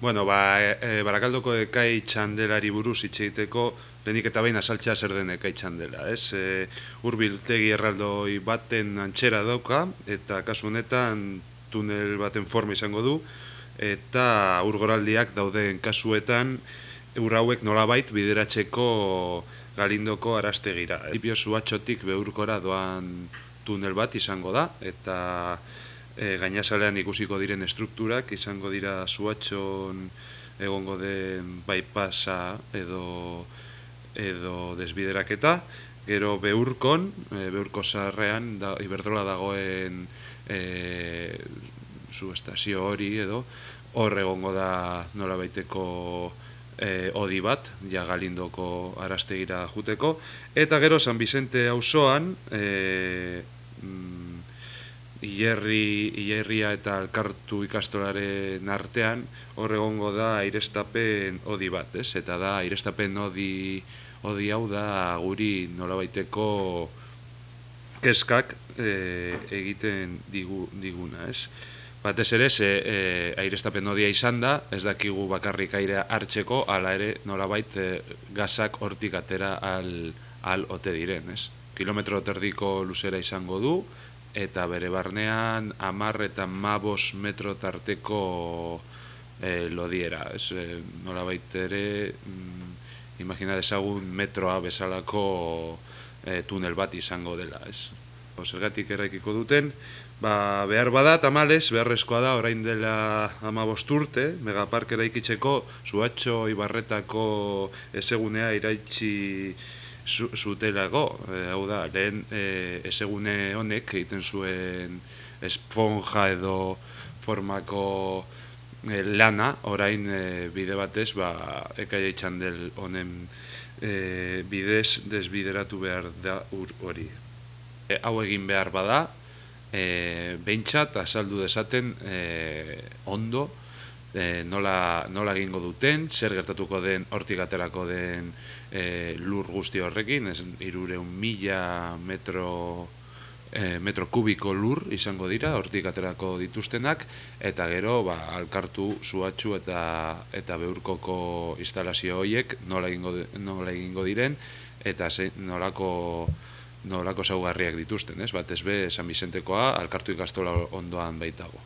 Bueno, ba, e, e, barakaldoko ekai txandelari buruz itxeiteko, lehenik eta behin asaltzea zer den ekai txandela, ez? E, urbiltegi erraldoi baten antxera dauka, eta kasu honetan tunel baten forma izango du, eta urgoraldiak dauden kasuetan, ur hauek nolabait bideratzeko galindoko arastegira. Ipio zuatxotik behurkora doan tunel bat izango da, eta e, gainazalean ikusiko diren estrukturak, izango dira zuatxon egongo den bypassa edo, edo desbideraketa, gero behurkon, e, eh, behurko sarrean, da, iberdrola dagoen e, subestazio hori edo, hor egongo da nola baiteko e, odi bat, ja galindoko arastegira juteko, eta gero San Vicente hausoan, e, Ierri, Ierria eta Alkartu ikastolaren artean, hor egongo da airestapen odi bat, ez? Eta da airestapen odi, odi hau da guri nolabaiteko keskak eh, egiten digu, diguna, ez? Batez ere, ze eh, airestapen odia izan da, ez dakigu bakarrik aire hartzeko, ala ere nolabait e, eh, gazak hortik atera al, al ote diren, ez? Kilometro terdiko luzera izango du, eta bere barnean amar eta mabos metro tarteko e, eh, lodiera. Ez, e, eh, nola baitere, mm, imagina desagun metroa bezalako eh, tunel bat izango dela. Ez. O, zergatik duten, ba, behar badat, tamales, beharrezkoa da, orain dela amabos urte, megaparkera ikitzeko, zuatxo ibarretako ezegunea iraitxi zutelago, e, eh, hau da, lehen e, esegune honek egiten zuen esponja edo formako eh, lana, orain bide batez, ba, ekaia itxandel honen e, bidez desbideratu behar da ur hori. hau egin behar bada, e, bentsat, azaldu desaten ondo, e, nola, nola egingo duten, zer gertatuko den hortik aterako den eh, lur guzti horrekin, ez, irureun mila metro eh, metro kubiko lur izango dira hortik aterako dituztenak eta gero ba, alkartu zuatxu eta eta beurkoko instalazio horiek nola egingo nola egingo diren eta ze, nolako nolako zaugarriak dituzten, ez? Batez be San Vicentekoa alkartu ikastola ondoan baitago.